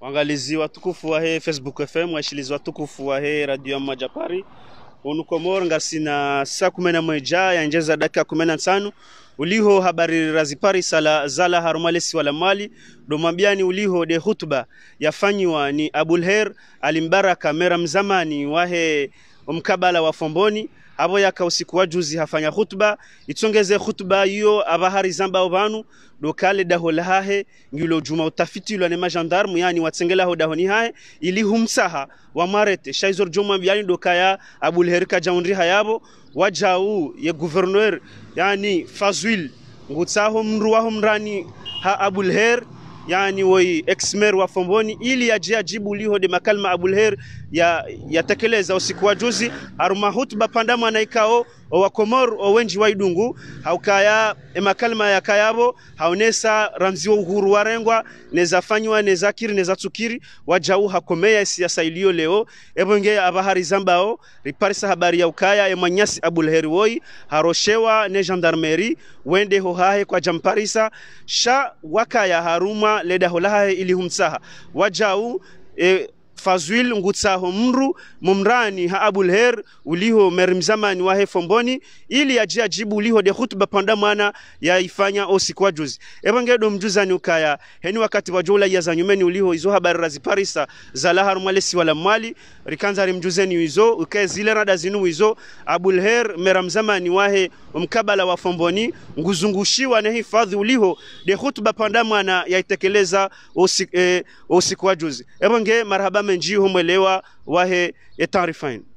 wangalizi watukufu wahe facebook fm washilizi watukufu wahe radio ya maja pari unukomor ngasina saa kumi na moja yanjeza dakika kumi na tano uliho habari razipari sala zala harumalesi wala mali domwambiani uliho de hutuba yafanyiwa ni abulher alimbaraka mera mzamani wahe mkabala wa fomboni abo wa juzi hafanya khutba itsongeze khutba iyo abahari zamba obanu lokale daho lahahe ngilo juma utafitilwa ne majandarmu yani watsengelaho daho ni hahe ili humsaha wamarete shaizor juma yani dokaya abulherika jaundri hayabo wajau ye gouverneur yani fazwil ngutsaho mruwaho mrani ha her yani woi ex wa Fomboni ili aje ajibu liho de makalma abulher ya yatekeleza usiku wa juzi aruma hutuba pandamo anaikao owakomor owenji waidungu haukaya emakalma ya kayabo haonesa ramzi wa uhuru wa warengwa nezafanywa nezakiri nezatsukiri wajau hakomea siasa iliyo leo ebonge abahari zambao riparisa habari ya ukaya emwanyasi abulheri woi haroshewa ne gendarmerie wende hohahe kwa jamparisa sha wakaya haruma leda holahahe ili humsaha wajau e, fazwil ngutsaho mru mumrani ha abul her uliho merimzamani wahe fomboni ili aje ajibu uliho de khutba panda mwana ifanya osikwa juzi ebangedo mjuzani ukaya heni wakati wa jula ya zanyumeni uliho izo habari razi parisa za lahar mwalesi wala mwali rikanza rimjuzeni uizo ukae zile rada zinu uizo abul her meramzamani wahe mkabala wa fomboni nguzungushiwa na hifadhi uliho de khutba panda mwana itekeleza osikwa eh, osi juzi ebange marhaba a gente mendi humelewa wahe etarifain